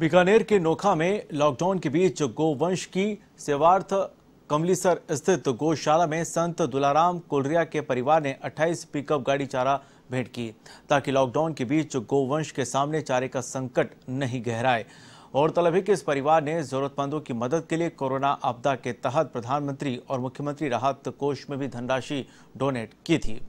बीकानेर के नोखा में लॉकडाउन के बीच गोवंश की सेवार्थ कमलीसर स्थित गौशाला में संत दुलाराम कोलरिया के परिवार ने 28 पिकअप गाड़ी चारा भेंट की ताकि लॉकडाउन के बीच गोवंश के सामने चारे का संकट नहीं गहराए और तलब है कि इस परिवार ने जरूरतमंदों की मदद के लिए कोरोना आपदा के तहत प्रधानमंत्री और मुख्यमंत्री राहत कोष में भी धनराशि डोनेट की थी